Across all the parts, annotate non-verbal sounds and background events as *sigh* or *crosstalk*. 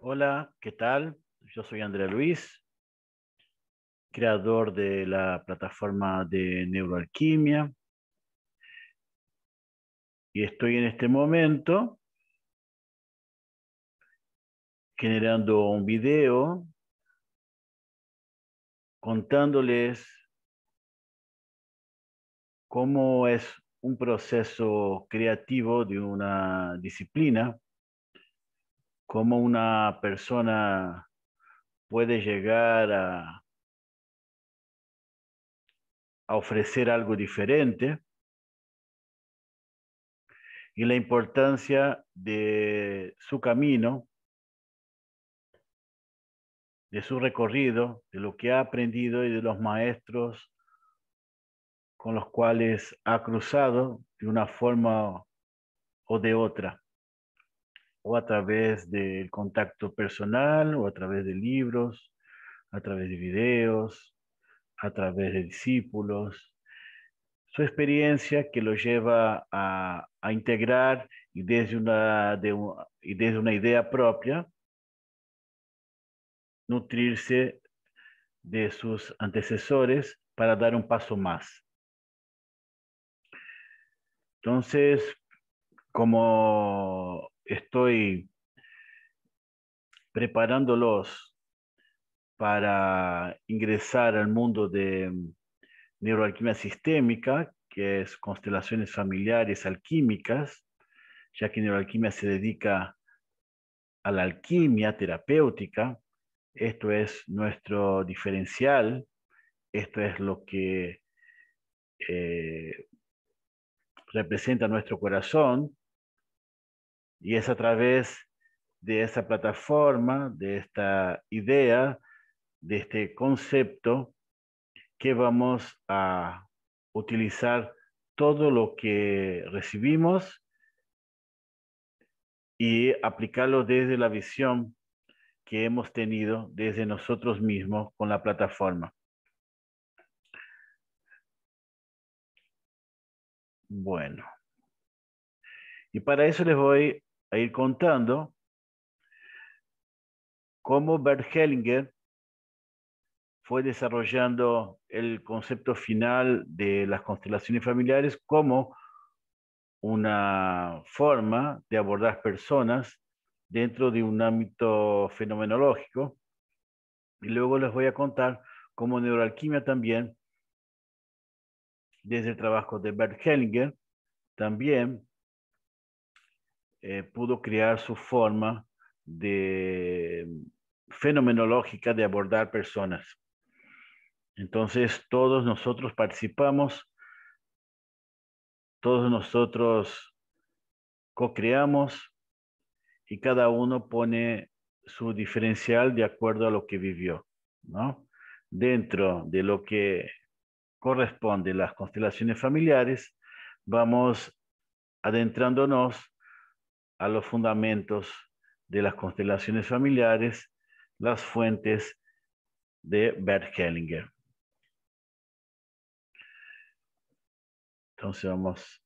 Hola, ¿qué tal? Yo soy Andrea Luis, creador de la plataforma de neuroalquimia. Y estoy en este momento generando un video contándoles cómo es un proceso creativo de una disciplina cómo una persona puede llegar a, ofrecer algo diferente y la importancia de su camino, de su recorrido, de lo que ha aprendido y de los maestros con los cuales ha cruzado de una forma o de otra a través del contacto personal o a través de libros, a través de videos, a través de discípulos, su experiencia que lo lleva a, integrar y y desde una idea propia, nutrirse de sus antecesores para dar un paso más. Entonces, como estoy preparándolos para ingresar al mundo de neuroalquimia sistémica, que es constelaciones familiares alquímicas, ya que neuroalquimia se dedica a la alquimia terapéutica. Esto es nuestro diferencial, esto es lo que eh, representa nuestro corazón y es a través de esta plataforma, de esta idea, de este concepto, que vamos a utilizar todo lo que recibimos y aplicarlo desde la visión que hemos tenido desde nosotros mismos con la plataforma. Bueno. Y para eso les voy a ir contando cómo Bert Hellinger fue desarrollando el concepto final de las constelaciones familiares como una forma de abordar personas dentro de un ámbito fenomenológico. Y luego les voy a contar cómo neuroalquimia también, desde el trabajo de Bert Hellinger, también eh, pudo crear su forma de mm, fenomenológica de abordar personas. Entonces, todos nosotros participamos, todos nosotros co-creamos y cada uno pone su diferencial de acuerdo a lo que vivió, Dentro de lo que corresponde las constelaciones familiares, vamos adentrándonos a los fundamentos de las constelaciones familiares, las fuentes de Bert Hellinger. Entonces vamos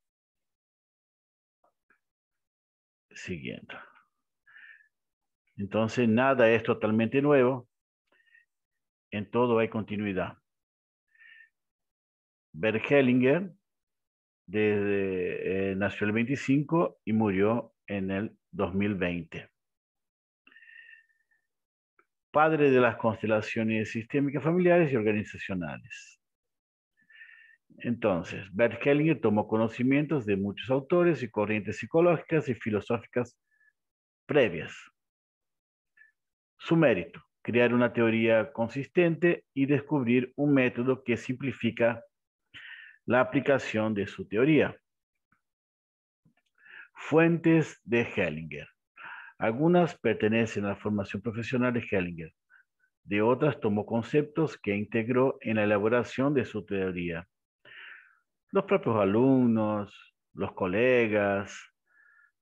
siguiendo. Entonces nada es totalmente nuevo, en todo hay continuidad. Bert Hellinger desde, eh, nació el 25 y murió en el 2020. Padre de las constelaciones sistémicas familiares y organizacionales. Entonces, Bert Hellinger tomó conocimientos de muchos autores y corrientes psicológicas y filosóficas previas. Su mérito, crear una teoría consistente y descubrir un método que simplifica la aplicación de su teoría. Fuentes de Hellinger. Algunas pertenecen a la formación profesional de Hellinger. De otras tomó conceptos que integró en la elaboración de su teoría. Los propios alumnos, los colegas,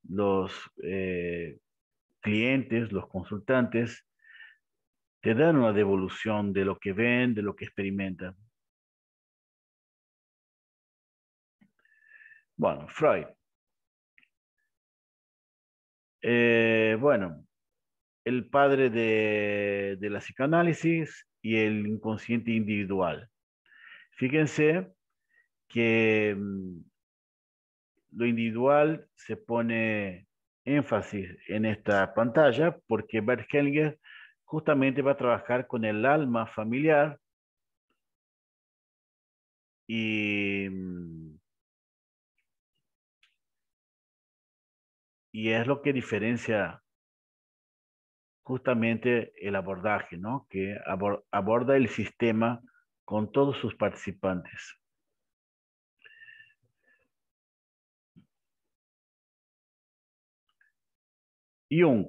los eh, clientes, los consultantes, te dan una devolución de lo que ven, de lo que experimentan. Bueno, Freud. Eh, bueno, el padre de, la psicoanálisis y el inconsciente individual. Fíjense que mm, lo individual se pone énfasis en esta pantalla porque Bert Hellinger justamente va a trabajar con el alma familiar y mm, y es lo que diferencia justamente el abordaje, ¿no? Que aborda el sistema con todos sus participantes. Jung.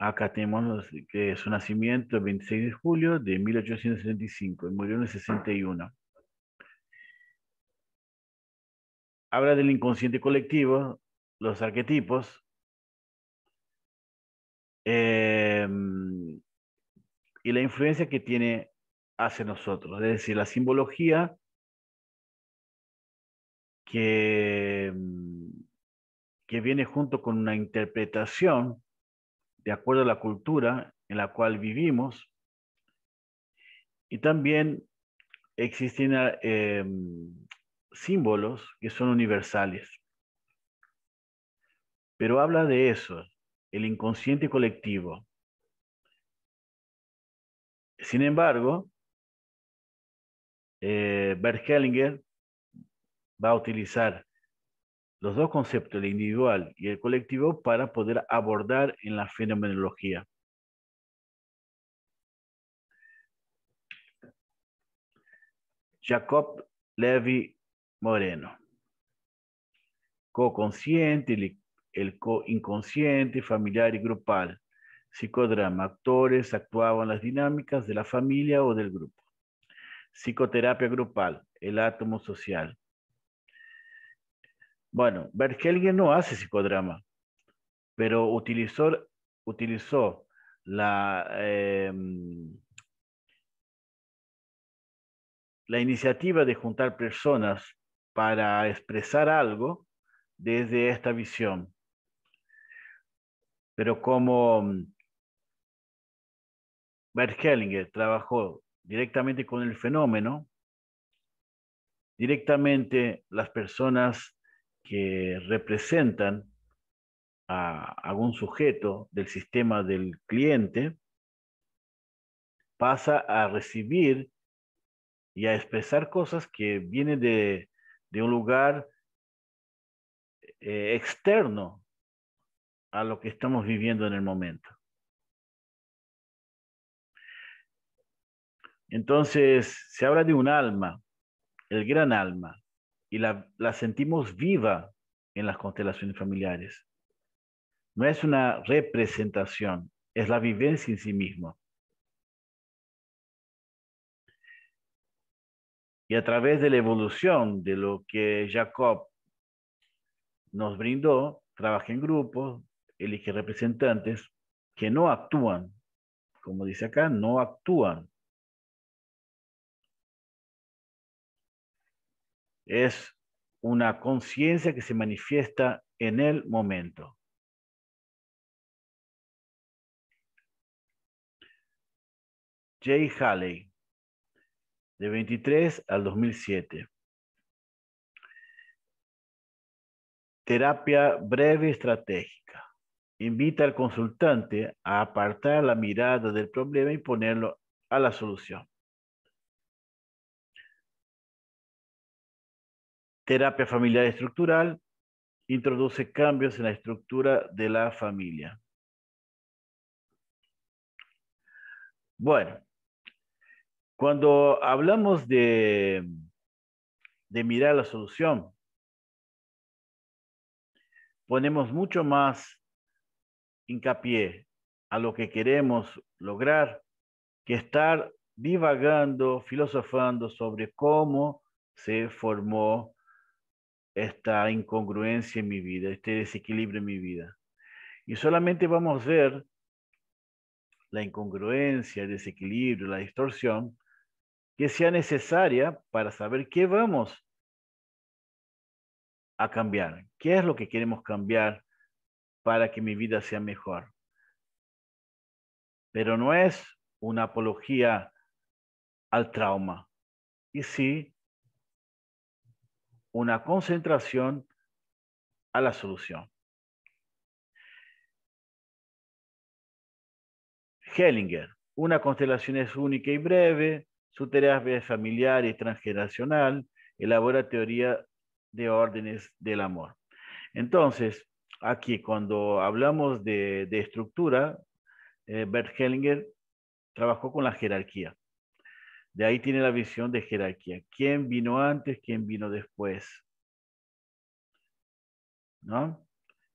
Acá tenemos que su nacimiento el 26 de julio de 1875 y murió en el 61. habla del inconsciente colectivo, los arquetipos, em, y la influencia que tiene hacia nosotros. Es decir, la simbología que, em, que viene junto con una interpretación de acuerdo a la cultura en la cual vivimos. Y también existen una em, símbolos que son universales. Pero habla de eso, el inconsciente colectivo. Sin embargo, eh, Bert Hellinger va a utilizar los dos conceptos, el individual y el colectivo, para poder abordar en la fenomenología. Jacob Levy Moreno. Co-consciente, el co-inconsciente, familiar y grupal. Psicodrama. Actores actuaban las dinámicas de la familia o del grupo. Psicoterapia grupal. El átomo social. Bueno, Bergelia no hace psicodrama, pero utilizó, utilizó la, em, la iniciativa de juntar personas para expresar algo desde esta visión. Pero como mm, Bert Hellinger trabajó directamente con el fenómeno, directamente las personas que representan a algún sujeto del sistema del cliente pasa a recibir y a expresar cosas que vienen de de un lugar eh, externo a lo que estamos viviendo en el momento. Entonces, se habla de un alma, el gran alma, y la, la sentimos viva en las constelaciones familiares. No es una representación, es la vivencia en sí misma. Y a través de la evolución de lo que Jacob nos brindó, trabaja en grupos, elige representantes que no actúan, como dice acá, no actúan. Es una conciencia que se manifiesta en el momento. Jay Haley de 23 al 2007. Terapia breve estratégica. Invita al consultante a apartar la mirada del problema y ponerlo a la solución. Terapia familiar estructural introduce cambios en la estructura de la familia. Bueno, cuando hablamos de, mirar la solución, ponemos mucho más hincapié a lo que queremos lograr que estar divagando, filosofando sobre cómo se formó esta incongruencia en mi vida, este desequilibrio en mi vida. Y solamente vamos a ver la incongruencia, el desequilibrio, la distorsión que sea necesaria para saber qué vamos a cambiar, qué es lo que queremos cambiar para que mi vida sea mejor. Pero no es una apología al trauma, y sí una concentración a la solución. Hellinger, una constelación es única y breve, su terapia familiar y transgeneracional, elabora teoría de órdenes del amor. Entonces, aquí cuando hablamos de, estructura, eh, Bert Hellinger trabajó con la jerarquía. De ahí tiene la visión de jerarquía. ¿Quién vino antes? ¿Quién vino después? ¿No?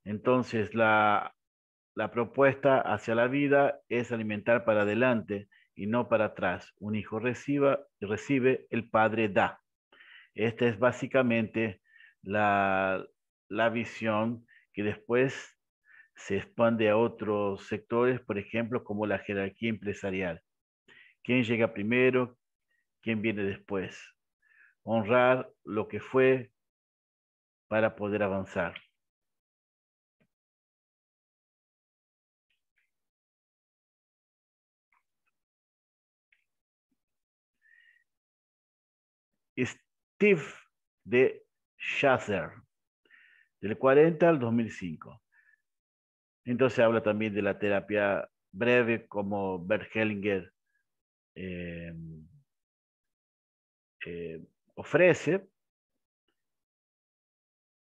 Entonces, la, la propuesta hacia la vida es alimentar para adelante y no para atrás. Un hijo reciba, recibe, el padre da. Esta es básicamente la, la visión que después se expande a otros sectores, por ejemplo, como la jerarquía empresarial. ¿Quién llega primero? ¿Quién viene después? Honrar lo que fue para poder avanzar. de Shazer, del 40 al 2005. Entonces habla también de la terapia breve como Bert Hellinger eh, eh, ofrece.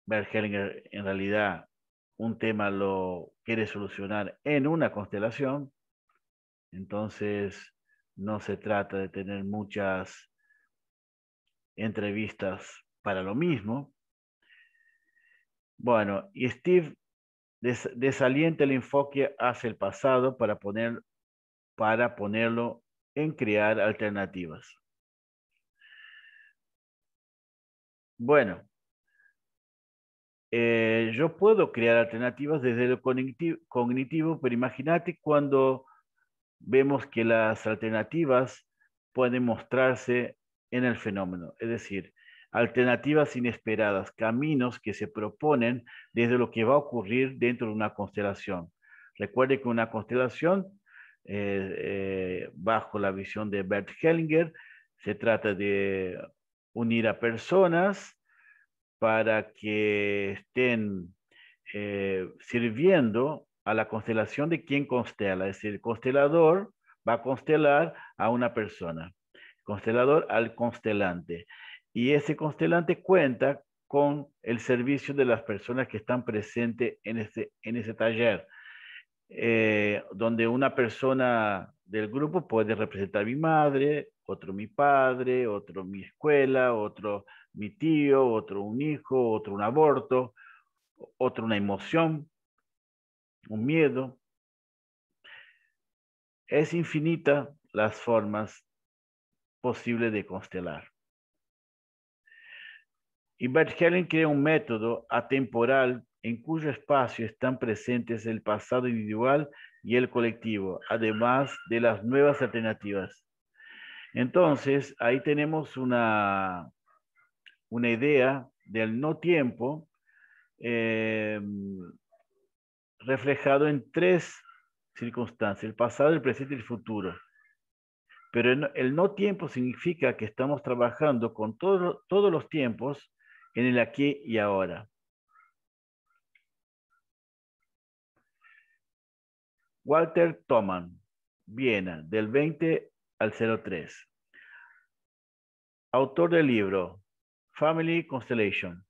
Bert Hellinger en realidad un tema lo quiere solucionar en una constelación, entonces no se trata de tener muchas entrevistas para lo mismo. Bueno, y Steve desalienta el enfoque hacia el pasado para, poner, para ponerlo en crear alternativas. Bueno, eh, yo puedo crear alternativas desde lo cognitivo pero imagínate cuando vemos que las alternativas pueden mostrarse en el fenómeno, es decir, alternativas inesperadas, caminos que se proponen desde lo que va a ocurrir dentro de una constelación. Recuerde que una constelación, eh, eh, bajo la visión de Bert Hellinger, se trata de unir a personas para que estén eh, sirviendo a la constelación de quien constela, es decir, el constelador va a constelar a una persona constelador al constelante. Y ese constelante cuenta con el servicio de las personas que están presentes en ese, en ese taller, eh, donde una persona del grupo puede representar mi madre, otro mi padre, otro mi escuela, otro mi tío, otro un hijo, otro un aborto, otro una emoción, un miedo. Es infinita las formas posible de constelar. Y Bert crea un método atemporal en cuyo espacio están presentes el pasado individual y el colectivo, además de las nuevas alternativas. Entonces, ahí tenemos una, idea del no tiempo em, reflejado en tres circunstancias, el pasado, el presente y el futuro. Pero el no tiempo significa que estamos trabajando con todos los tiempos en el aquí y ahora. Walter Toman, Viena, del 20 al 03. Autor del libro Family Constellation,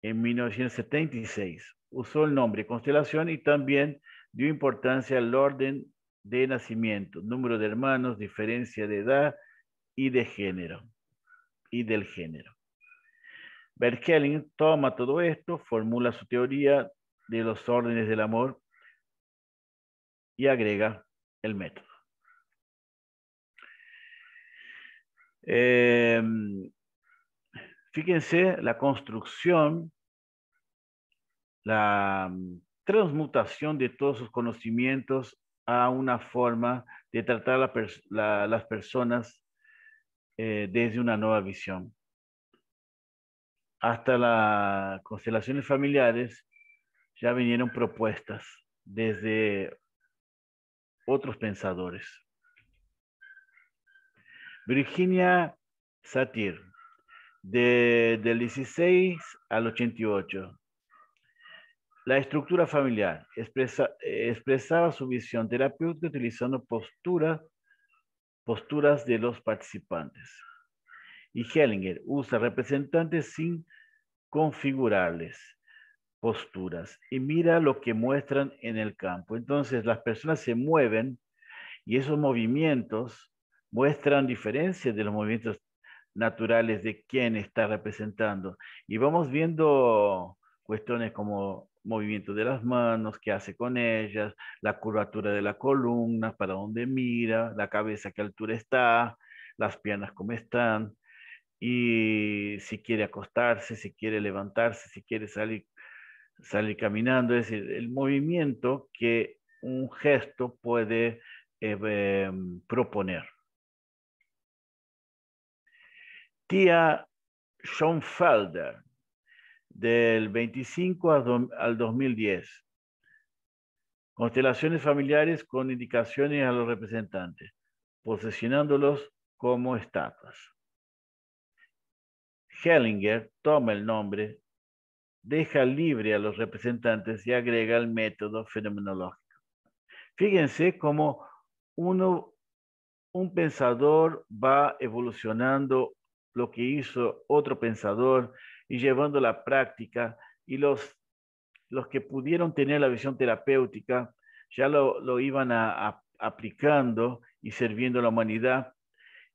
en 1976. Usó el nombre constelación y también dio importancia al orden de nacimiento, número de hermanos, diferencia de edad y de género y del género. Berkelin toma todo esto, formula su teoría de los órdenes del amor y agrega el método. Em, fíjense la construcción, la mm, transmutación de todos sus conocimientos a una forma de tratar a las personas eh, desde una nueva visión. Hasta las constelaciones familiares ya vinieron propuestas desde otros pensadores. Virginia Satir, de, del 16 al 88, la estructura familiar expresaba su visión terapéutica utilizando posturas de los participantes. Y Hellinger usa representantes sin configurarles posturas y mira lo que muestran en el campo. Entonces las personas se mueven y esos movimientos muestran diferencias de los movimientos naturales de quien está representando. Y vamos viendo cuestiones como movimiento de las manos, qué hace con ellas, la curvatura de la columna, para dónde mira, la cabeza, qué altura está, las piernas cómo están, y si quiere acostarse, si quiere levantarse, si quiere salir, salir caminando, es decir, el movimiento que un gesto puede eh, mm, proponer. Tía Schoenfelder del 25 al 2010. Constelaciones familiares con indicaciones a los representantes, posesionándolos como estatuas. Hellinger toma el nombre, deja libre a los representantes y agrega el método fenomenológico. Fíjense cómo uno, un pensador va evolucionando lo que hizo otro pensador y llevando la práctica y los, los que pudieron tener la visión terapéutica ya lo, iban a, aplicando y sirviendo a la humanidad.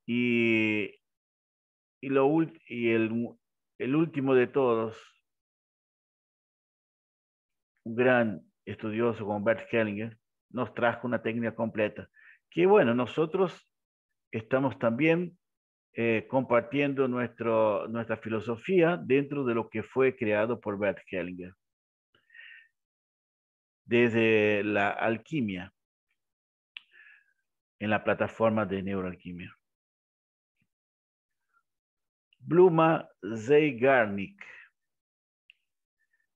Y, y, el, el último de todos, un gran estudioso como Bert Hellinger, nos trajo una técnica completa. Que bueno, nosotros estamos también eh, compartiendo nuestro, nuestra filosofía dentro de lo que fue creado por Bert Hellinger. Desde la alquimia, en la plataforma de neuroalquimia. Bluma Zeigarnik.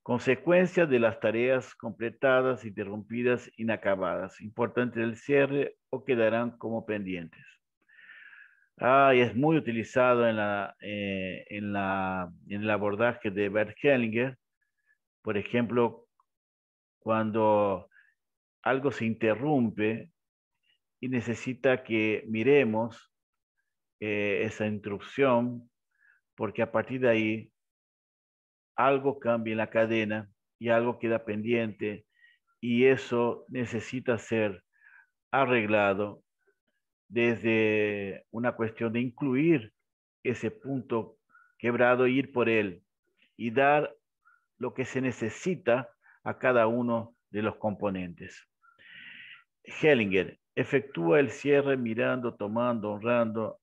Consecuencia de las tareas completadas, interrumpidas, inacabadas, importante el cierre o quedarán como pendientes. Ah, y es muy utilizado eh, en, el abordaje de Bert Hellinger. Por ejemplo, cuando algo se interrumpe y necesita que miremos eh, esa interrupción, porque a partir de ahí algo cambia en la cadena y algo queda pendiente y eso necesita ser arreglado desde una cuestión de incluir ese punto quebrado, ir por él y dar lo que se necesita a cada uno de los componentes. Hellinger efectúa el cierre mirando, tomando, honrando,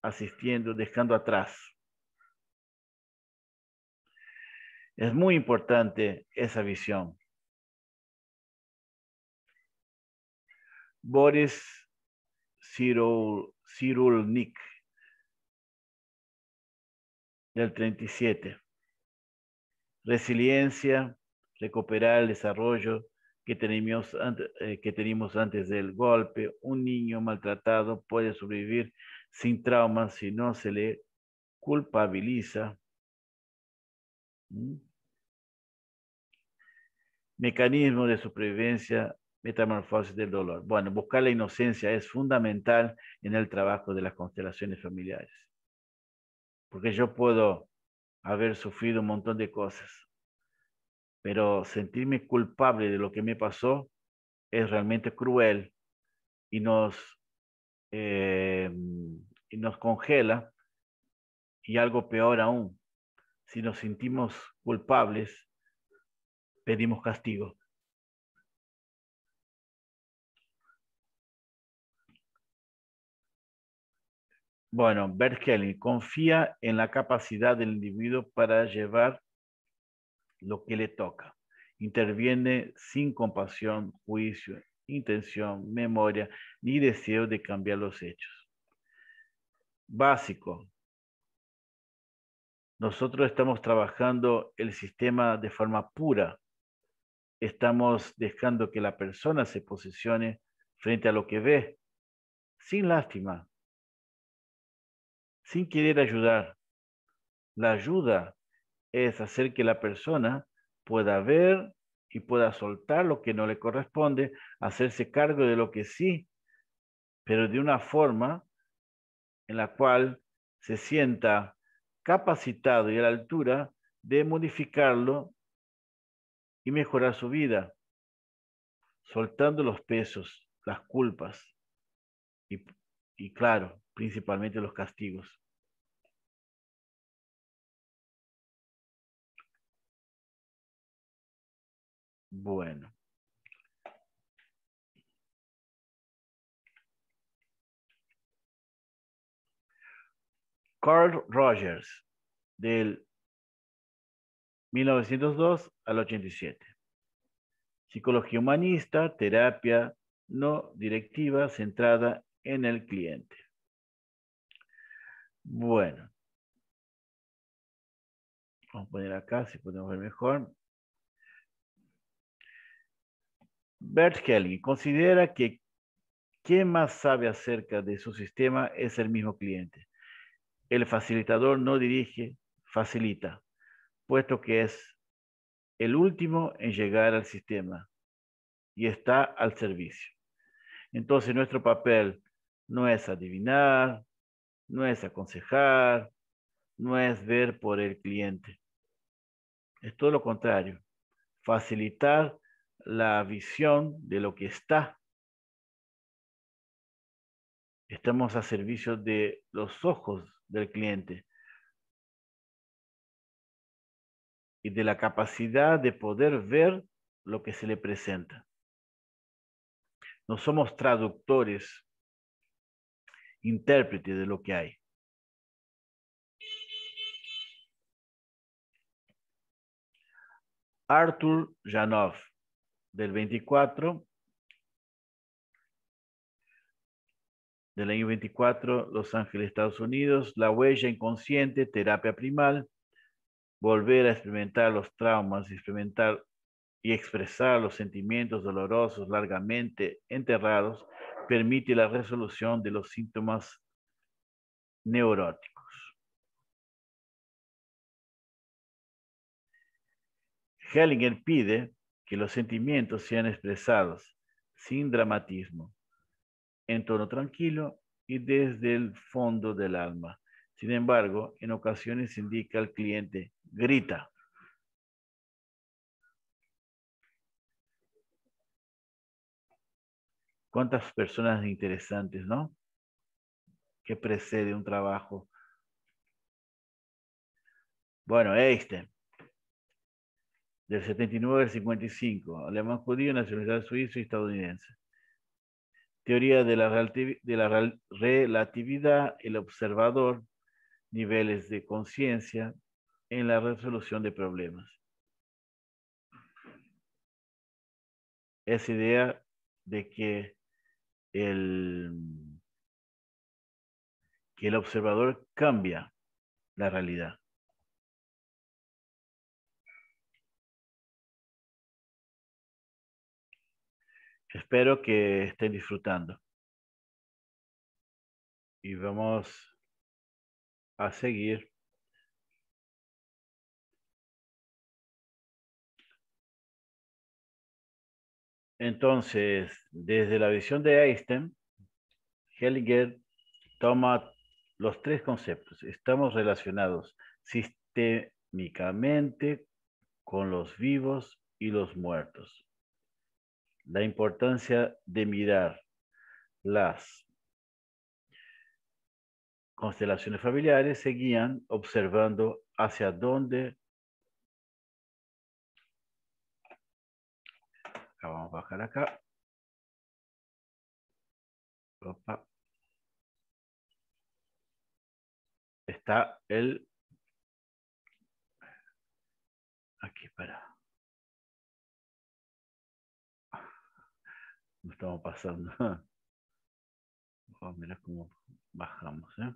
asistiendo, dejando atrás. Es muy importante esa visión. Boris Cyrul, Nick del 37. Resiliencia, recuperar el desarrollo que teníamos, antes, eh, que antes del golpe. Un niño maltratado puede sobrevivir sin trauma si no se le culpabiliza. ¿Mm? Mecanismo de supervivencia metamorfosis del dolor. Bueno, buscar la inocencia es fundamental en el trabajo de las constelaciones familiares. Porque yo puedo haber sufrido un montón de cosas, pero sentirme culpable de lo que me pasó es realmente cruel y nos, eh, nos congela y algo peor aún, si nos sentimos culpables, pedimos castigo. Bueno, Bert confía en la capacidad del individuo para llevar lo que le toca. Interviene sin compasión, juicio, intención, memoria ni deseo de cambiar los hechos. Básico. Nosotros estamos trabajando el sistema de forma pura. Estamos dejando que la persona se posicione frente a lo que ve, sin lástima, sin querer ayudar. La ayuda es hacer que la persona pueda ver y pueda soltar lo que no le corresponde, hacerse cargo de lo que sí, pero de una forma en la cual se sienta capacitado y a la altura de modificarlo y mejorar su vida, soltando los pesos, las culpas y, claro, principalmente los castigos. Bueno. Carl Rogers, del 1902 al 87. Psicología humanista, terapia no directiva centrada en el cliente. Bueno. Vamos a poner acá si podemos ver mejor. Bert Kelly considera que quien más sabe acerca de su sistema es el mismo cliente. El facilitador no dirige, facilita, puesto que es el último en llegar al sistema y está al servicio. Entonces nuestro papel no es adivinar, no es aconsejar, no es ver por el cliente. Es todo lo contrario, facilitar la visión de lo que está. Estamos a servicio de los ojos del cliente y de la capacidad de poder ver lo que se le presenta. No somos traductores intérprete de lo que hay. Arthur Janov, del 24, del año 24, Los Ángeles, Estados Unidos, La huella inconsciente, terapia primal, volver a experimentar los traumas, experimentar y expresar los sentimientos dolorosos largamente enterrados permite la resolución de los síntomas neuróticos. Hellinger pide que los sentimientos sean expresados sin dramatismo, en tono tranquilo y desde el fondo del alma. Sin embargo, en ocasiones indica al cliente, grita. Cuántas personas interesantes, ¿no? Que precede un trabajo. Bueno, Einstein, del 79 al 55, alemán judío, nacionalidad suiza y estadounidense. Teoría de la, de la relatividad, el observador, niveles de conciencia en la resolución de problemas. Esa idea de que el, que el observador cambia la realidad. Espero que estén disfrutando. Y vamos a seguir. Entonces, desde la visión de Einstein, Hellinger toma los tres conceptos. Estamos relacionados sistémicamente con los vivos y los muertos. La importancia de mirar las constelaciones familiares seguían observando hacia dónde vamos a bajar acá. Opa. Está el... Aquí para... No estamos pasando. *laughs* Oh, mira cómo bajamos. ¿eh?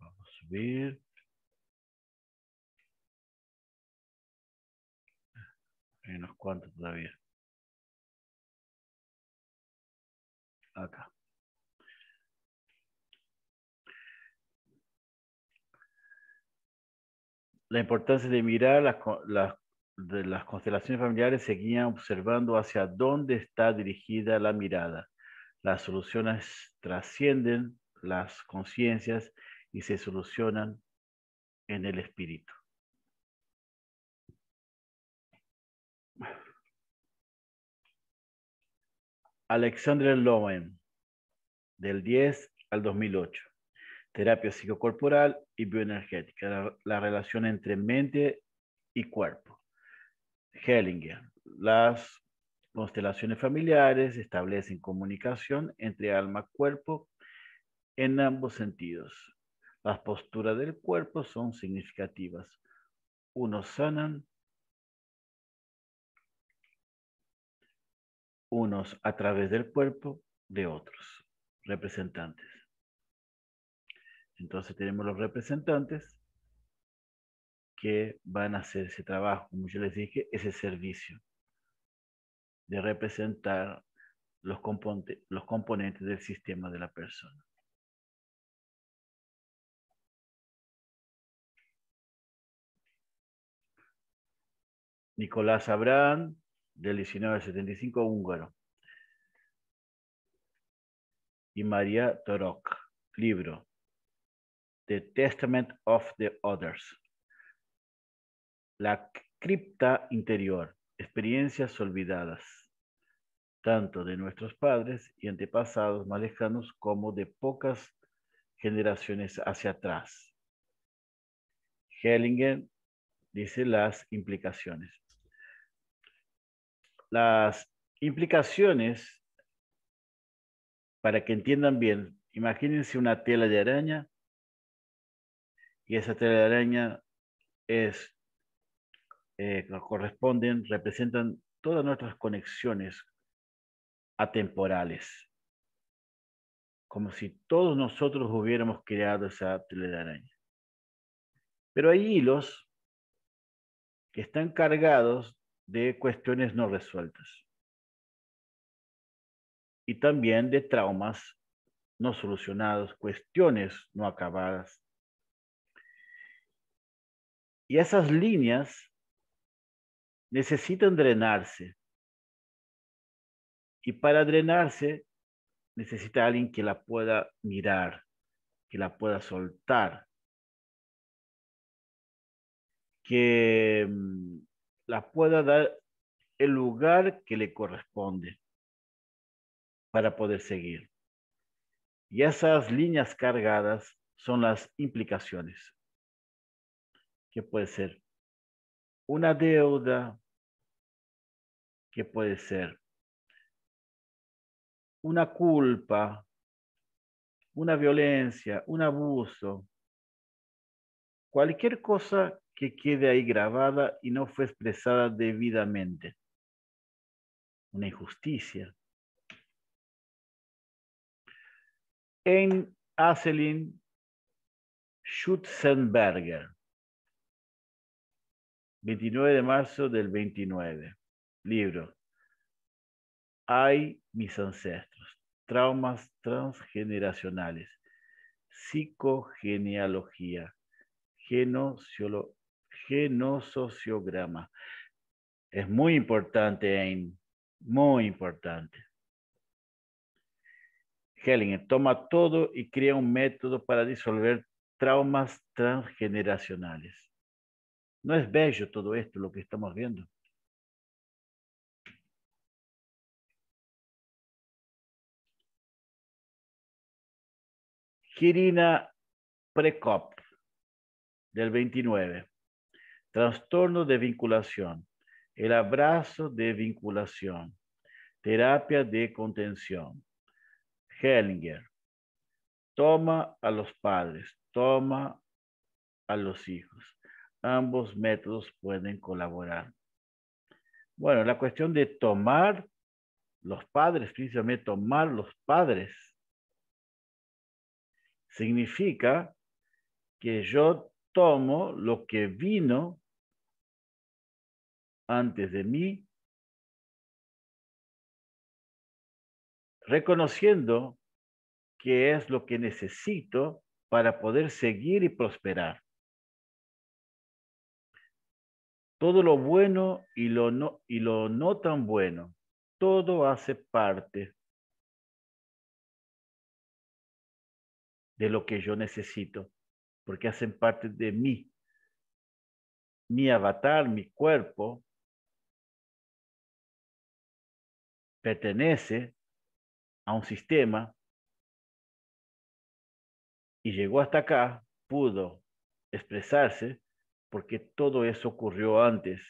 Vamos a subir. unos cuantos todavía. Acá. La importancia de mirar las, las constelaciones familiares seguían observando hacia dónde está dirigida la mirada. Las soluciones trascienden las conciencias y se solucionan en el espíritu. Alexander Lowen, del 10 al 2008. Terapia psicocorporal y bioenergética, la, relación entre mente y cuerpo. Hellinger, las constelaciones familiares establecen comunicación entre alma-cuerpo en ambos sentidos. Las posturas del cuerpo son significativas. Unos sanan, unos a través del cuerpo de otros representantes. Entonces tenemos los representantes que van a hacer ese trabajo, como yo les dije, ese servicio de representar los, componentes del sistema de la persona. Nicolás Abrán del 1975 húngaro. Y María Torok, libro The Testament of the Others. La cripta interior, experiencias olvidadas, tanto de nuestros padres y antepasados más lejanos como de pocas generaciones hacia atrás. Hellingen dice las implicaciones las implicaciones, para que entiendan bien, imagínense una tela de araña y esa tela de araña es, eh, nos corresponden, representan todas nuestras conexiones atemporales, como si todos nosotros hubiéramos creado esa tela de araña. Pero hay hilos que están cargados de cuestiones no resueltas y también de traumas no solucionados, cuestiones no acabadas. Y esas líneas necesitan drenarse. Y para drenarse necesita alguien que la pueda mirar, que la pueda soltar, que mm, la pueda dar el lugar que le corresponde para poder seguir. Y esas líneas cargadas son las implicaciones, que puede ser una deuda, que puede ser una culpa, una violencia, un abuso, cualquier cosa que quede ahí grabada y no fue expresada debidamente. Una injusticia. En Asselin Schutzenberger, 29 de marzo del 29, libro. Hay mis ancestros, traumas transgeneracionales, psicogenealogía, genociología no sociograma. Es muy importante, muy importante. Hellinger toma todo y crea un método para disolver traumas transgeneracionales. ¿No es bello todo esto lo que estamos viendo? Kirina Prekop, del 29 trastorno de vinculación, el abrazo de vinculación, terapia de contención. Hellinger, toma a los padres, toma a los hijos. Ambos métodos pueden colaborar. Bueno, la cuestión de tomar los padres, principalmente tomar los padres, significa que yo tomo lo que vino antes de mí, reconociendo que es lo que necesito para poder seguir y prosperar. Todo lo bueno y lo no, y lo no tan bueno, todo hace parte de lo que yo necesito, porque hacen parte de mí. Mi avatar, mi cuerpo, pertenece a un sistema y llegó hasta acá, pudo expresarse porque todo eso ocurrió antes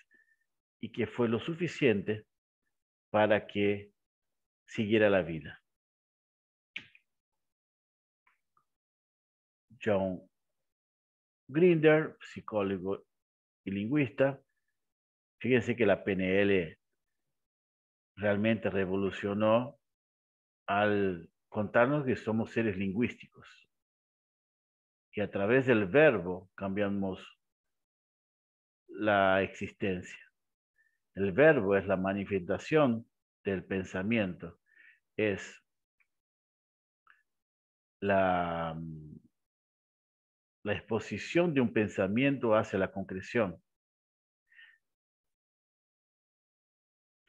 y que fue lo suficiente para que siguiera la vida. John Grinder, psicólogo y lingüista, fíjense que la PNL realmente revolucionó al contarnos que somos seres lingüísticos. Y a través del verbo cambiamos la existencia. El verbo es la manifestación del pensamiento, es la, mm, la exposición de un pensamiento hacia la concreción.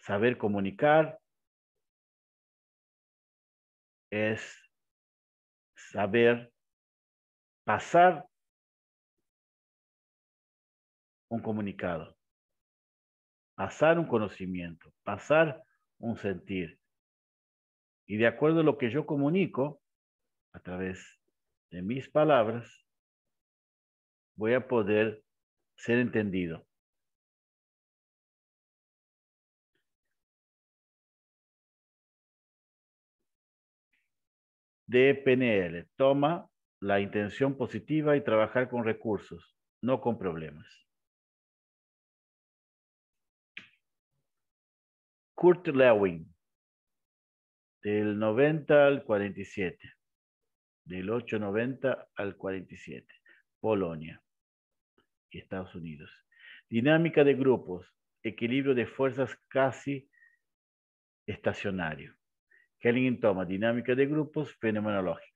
saber comunicar es saber pasar un comunicado, pasar un conocimiento, pasar un sentir. Y de acuerdo a lo que yo comunico, a través de mis palabras, voy a poder ser entendido. de PNL. Toma la intención positiva y trabajar con recursos, no con problemas. Kurt Lewin, del 90 al 47, del 890 al 47, Polonia y Estados Unidos. Dinámica de grupos, equilibrio de fuerzas casi estacionario. Hellinger toma dinámica de grupos fenomenológica.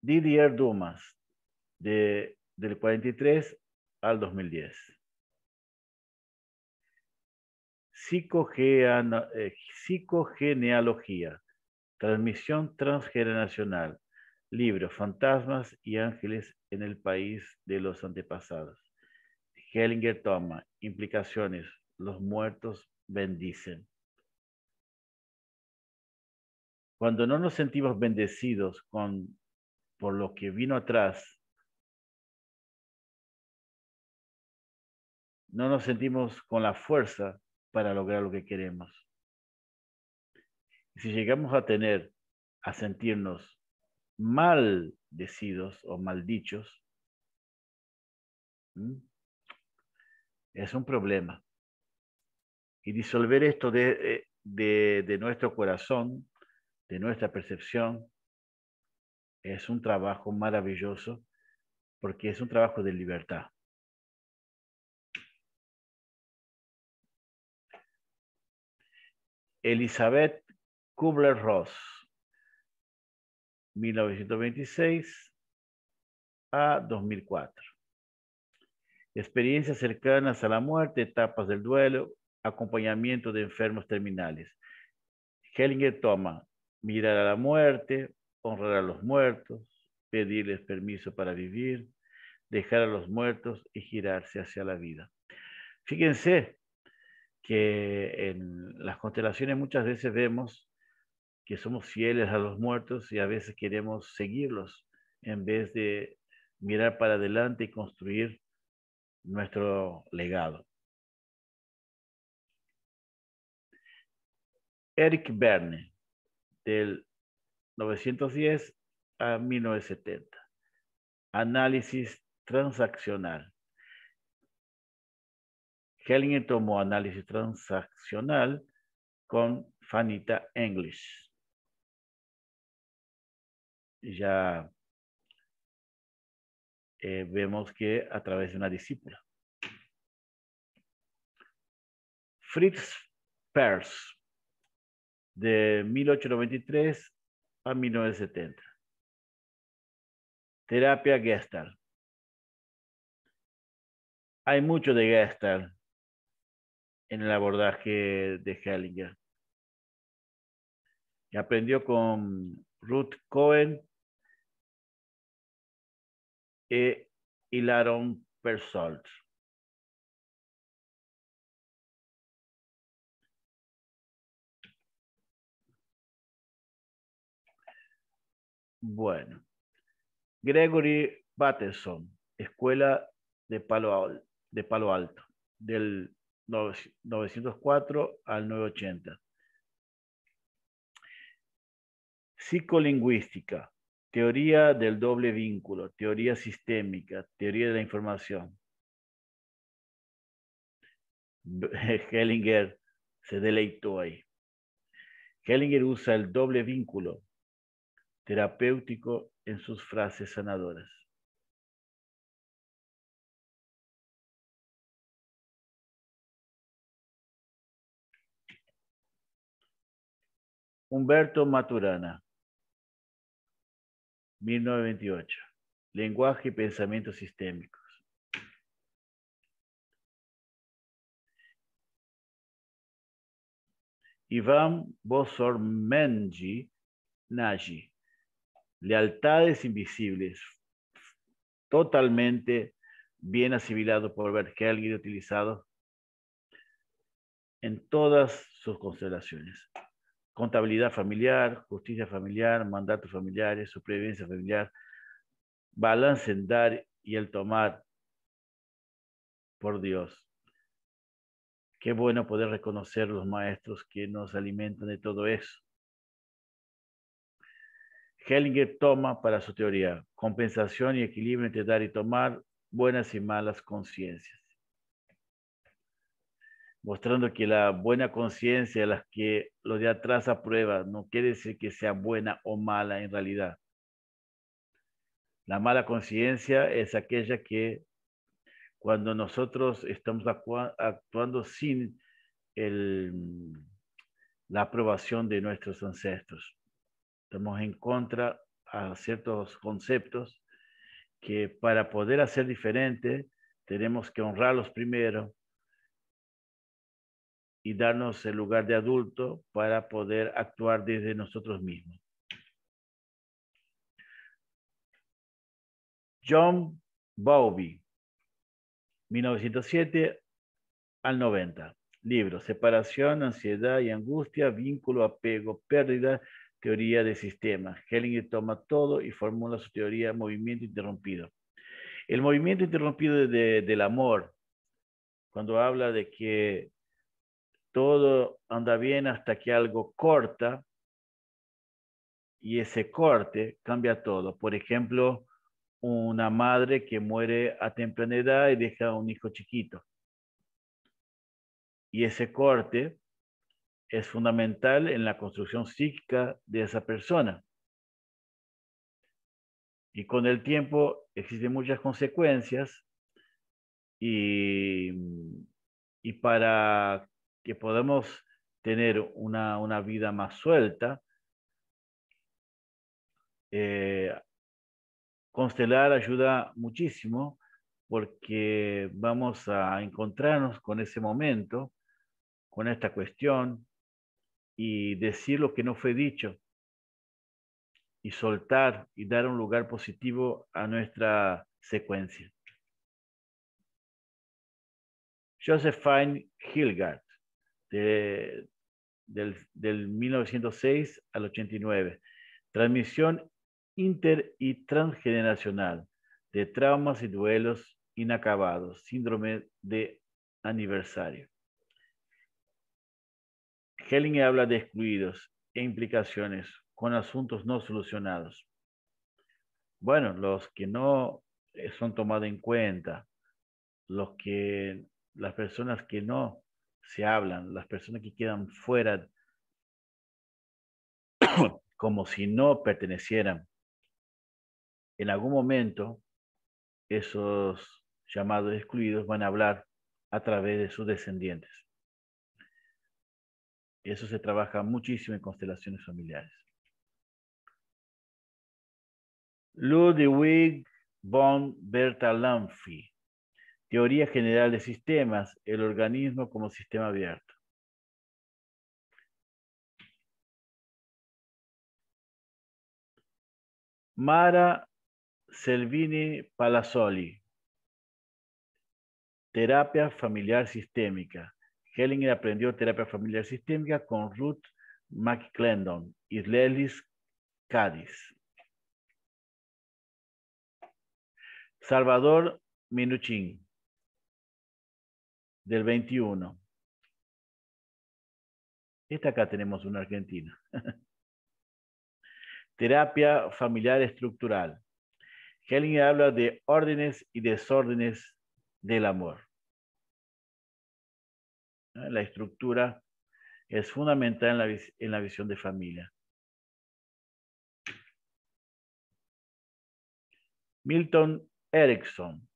Didier Dumas, del 43 al 2010. Eh, psicogenealogía, transmisión transgeneracional, libro Fantasmas y Ángeles en el País de los Antepasados. Hellinger toma implicaciones, los muertos bendicen. Cuando no nos sentimos bendecidos con, por lo que vino atrás, no nos sentimos con la fuerza para lograr lo que queremos. Si llegamos a tener, a sentirnos maldecidos o maldichos, es un problema y disolver esto eh, de, nuestro corazón, de nuestra percepción, es un trabajo maravilloso porque es un trabajo de libertad. Elizabeth Kubler-Ross, 1926 a 2004. Experiencias cercanas a la muerte, etapas del duelo, acompañamiento de enfermos terminales. Hellinger toma mirar a la muerte, honrar a los muertos, pedirles permiso para vivir, dejar a los muertos y girarse hacia la vida. Fíjense que en las constelaciones muchas veces vemos que somos fieles a los muertos y a veces queremos seguirlos en vez de mirar para adelante y construir nuestro legado. Eric Verne, del 1910 a 1970. Análisis transaccional. Hellinger tomó análisis transaccional con Fanita English. Ya eh, vemos que a través de una discípula. Fritz Peirce de 1893 a 1970. Terapia Gestalt. Hay mucho de Gestalt en el abordaje de Hellinger. Que aprendió con Ruth Cohen e eh, Hilaron Persault. Bueno. Gregory Patterson, Escuela de Palo, de Palo Alto, del 904 al 980. Psicolingüística, teoría del doble vínculo, teoría sistémica, teoría de la información. *laughs* Hellinger se deleitó ahí. Hellinger usa el doble vínculo terapéutico en sus frases sanadoras. Humberto Maturana, Lenguaje y pensamientos sistémicos. Iván menji Nagy, lealtades invisibles, totalmente bien asimilado por ver que y utilizado en todas sus constelaciones. Contabilidad familiar, justicia familiar, mandatos familiares, supervivencia familiar, balance en dar y el tomar. Por Dios. Qué bueno poder reconocer los maestros que nos alimentan de todo eso. Hellinger toma para su teoría compensación y equilibrio entre dar y tomar, buenas y malas conciencias. Mostrando que la buena conciencia, las que lo de atrás aprueba, no quiere decir que sea buena o mala en realidad. La mala conciencia es aquella que cuando nosotros estamos actuando sin la aprobación de nuestros ancestros estamos en contra a ciertos conceptos que para poder hacer diferente tenemos que honrarlos primero y darnos el lugar de adulto para poder actuar desde nosotros mismos. John Bowlby, 1907 al 90. Libro, separación, ansiedad y angustia, vínculo, apego, pérdida, teoría de sistemas. Hellinger toma todo y formula su teoría movimiento interrumpido. El movimiento interrumpido del amor, cuando habla de que todo anda bien hasta que algo corta y ese corte cambia todo. Por ejemplo, una madre que muere a temprana edad y deja un hijo chiquito. Y ese corte es fundamental en la construcción psíquica de esa persona. Y con el tiempo existen muchas consecuencias y, para que podamos tener una, vida más suelta, eh, constelar ayuda muchísimo porque vamos a encontrarnos con ese momento, con esta cuestión, y decir lo que no fue dicho y soltar y dar un lugar positivo a nuestra secuencia. Josephine Hilgard, del, del 1906 al 89. Transmisión inter y transgeneracional de traumas y duelos inacabados, síndrome de aniversario. Hellinger habla de excluidos e implicaciones con asuntos no solucionados. Bueno, los que no eh, son tomados en cuenta, los que, las personas que no se hablan, las personas que quedan fuera *coughs* como si no pertenecieran. En algún momento, esos llamados excluidos van a hablar a través de sus descendientes. Eso se trabaja muchísimo en constelaciones familiares. Ludwig von Bertalanffy, Teoría General de Sistemas, el organismo como sistema abierto. Mara Selvini Palazzoli, Terapia Familiar Sistémica, Hellinger aprendió terapia familiar sistémica con Ruth McClendon y Lelis Cádiz. Salvador Minuchin, del 21. Esta acá tenemos una argentina. *laughs* terapia familiar estructural. Hellinger habla de órdenes y desórdenes del amor. La estructura es fundamental en la, visión de familia. Milton Erickson.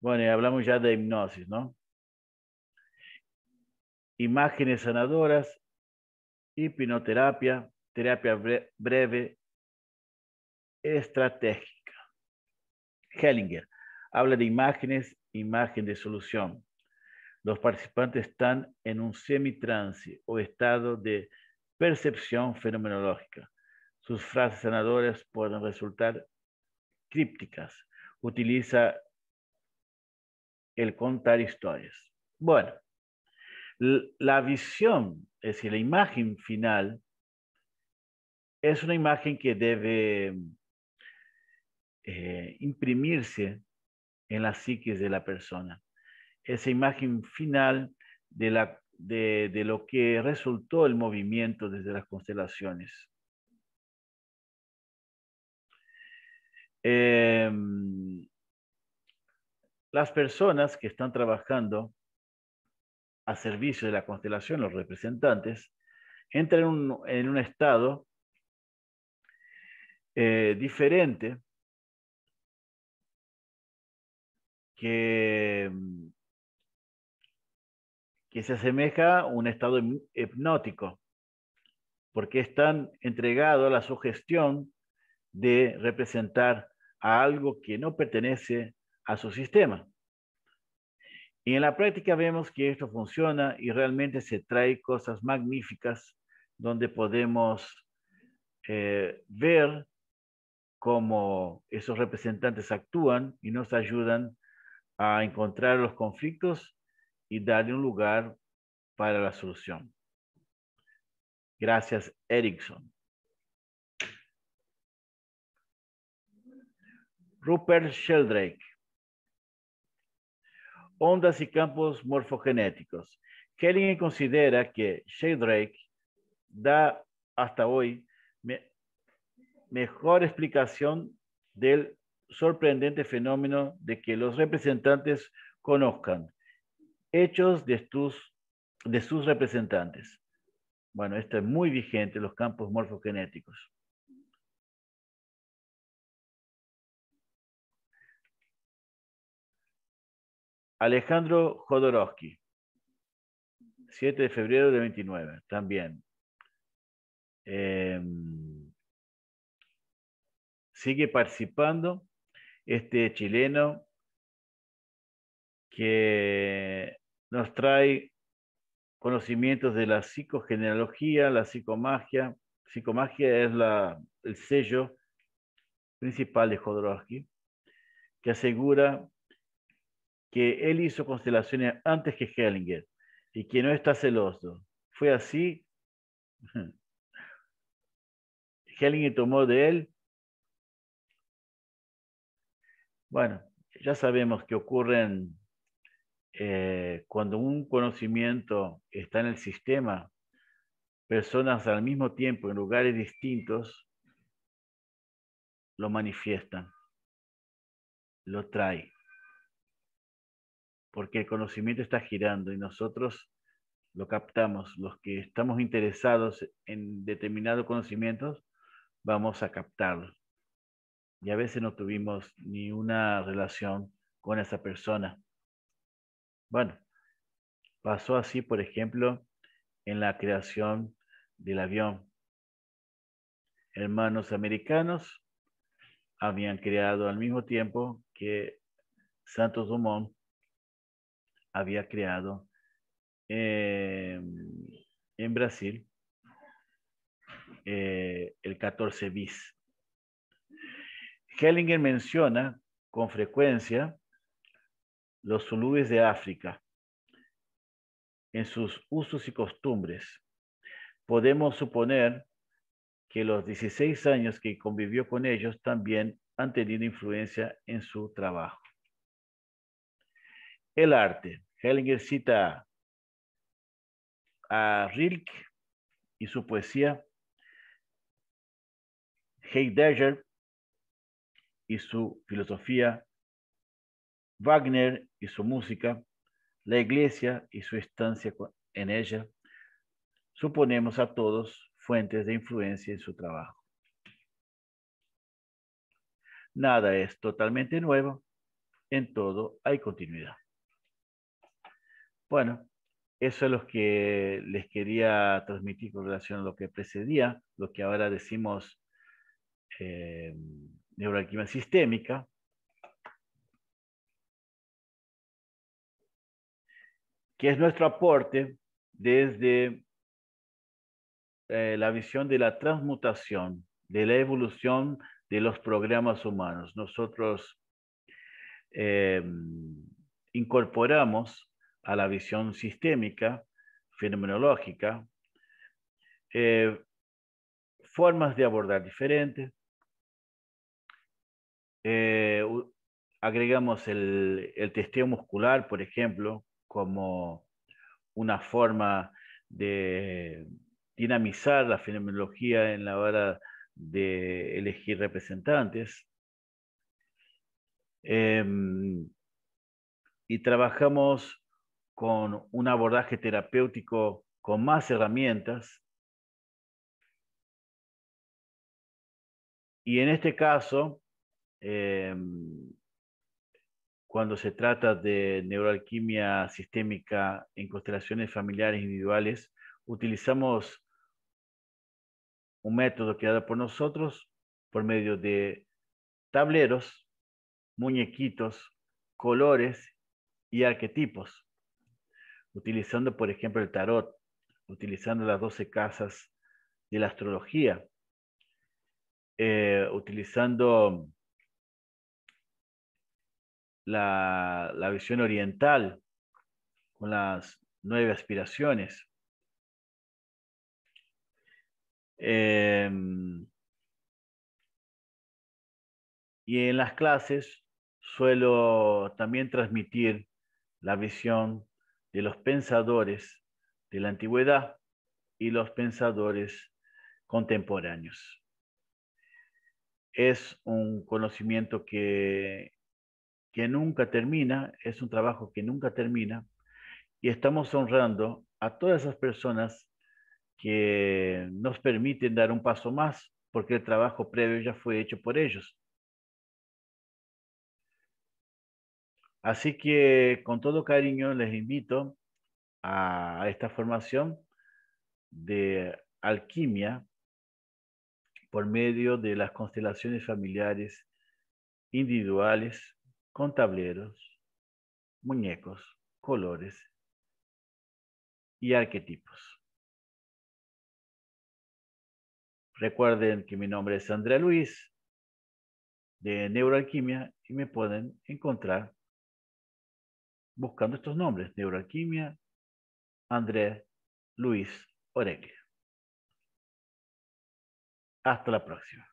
Bueno, y hablamos ya de hipnosis, ¿no? Imágenes sanadoras, hipnoterapia, terapia breve, estratégica. Hellinger habla de imágenes imagen de solución. Los participantes están en un trance o estado de percepción fenomenológica. Sus frases sanadoras pueden resultar crípticas. Utiliza el contar historias. Bueno, la visión, es decir, la imagen final, es una imagen que debe eh, imprimirse en la psiquis de la persona. Esa imagen final de, la, de, lo que resultó el movimiento desde las constelaciones. Em, las personas que están trabajando a servicio de la constelación, los representantes, entran en un, estado eh, diferente Mm, que, se asemeja a un estado hipnótico, porque están entregados a la sugestión de representar a algo que no pertenece a su sistema. Y en la práctica vemos que esto funciona y realmente se trae cosas magníficas donde podemos eh, ver cómo esos representantes actúan y nos ayudan a encontrar los conflictos y darle un lugar para la solución. Gracias, Erickson. Rupert Sheldrake. Ondas y campos morfogenéticos. Kelly considera que Sheldrake da hasta hoy mejor explicación del sorprendente fenómeno de que los representantes conozcan hechos de sus, de sus representantes. Bueno, esto es muy vigente los campos morfogenéticos. Alejandro Jodorowsky, 7 de febrero de 29, también. Em, sigue participando este chileno que nos trae conocimientos de la psicogenealogía, la psicomagia. Psicomagia es la, el sello principal de Jodorowsky, que asegura que él hizo constelaciones antes que Hellinger y que no está celoso. Fue así. *laughs* Hellinger tomó de él Bueno, ya sabemos que ocurren eh, cuando un conocimiento está en el sistema, personas al mismo tiempo en lugares distintos lo manifiestan, lo trae, porque el conocimiento está girando y nosotros lo captamos, los que estamos interesados en determinados conocimientos, vamos a captarlo y a veces no tuvimos ni una relación con esa persona. Bueno, pasó así, por ejemplo, en la creación del avión. Hermanos americanos habían creado al mismo tiempo que Santos Dumont había creado em, en Brasil eh, el 14 bis. Hellinger menciona con frecuencia los zulúes de África en sus usos y costumbres. Podemos suponer que los 16 años que convivió con ellos también han tenido influencia en su trabajo. El arte. Hellinger cita a Rilke y su poesía, Heidegger y su filosofía, Wagner y su música, la iglesia y su estancia en ella, suponemos a todos fuentes de influencia en su trabajo. Nada es totalmente nuevo, en todo hay continuidad. Bueno, eso es lo que les quería transmitir con relación a lo que precedía, lo que ahora decimos eh, neuroalquimia sistémica. que es nuestro aporte desde eh, la visión de la transmutación, de la evolución de los programas humanos. Nosotros eh, incorporamos a la visión sistémica, fenomenológica, eh, formas de abordar diferentes, eh, agregamos el, testeo muscular, por ejemplo, como una forma de dinamizar la fenomenología en la hora de elegir representantes. Em, y trabajamos con un abordaje terapéutico con más herramientas. Y en este caso, Em, cuando se trata de neuroalquimia sistémica en constelaciones familiares individuales, utilizamos un método creado por nosotros por medio de tableros, muñequitos, colores y arquetipos, utilizando por ejemplo el tarot, utilizando las 12 casas de la astrología, eh, utilizando la, visión oriental con las nueve aspiraciones. Em, y en las clases suelo también transmitir la visión de los pensadores de la antigüedad y los pensadores contemporáneos. Es un conocimiento que que nunca termina, es un trabajo que nunca termina, y estamos honrando a todas esas personas que nos permiten dar un paso más, porque el trabajo previo ya fue hecho por ellos. Así que con todo cariño les invito a esta formación de alquimia por medio de las constelaciones familiares individuales con tableros, muñecos, colores y arquetipos. Recuerden que mi nombre es Andrea Luis de Neuroalquimia y me pueden encontrar buscando estos nombres, Neuroalquimia, André Luis Oreglia. Hasta la próxima.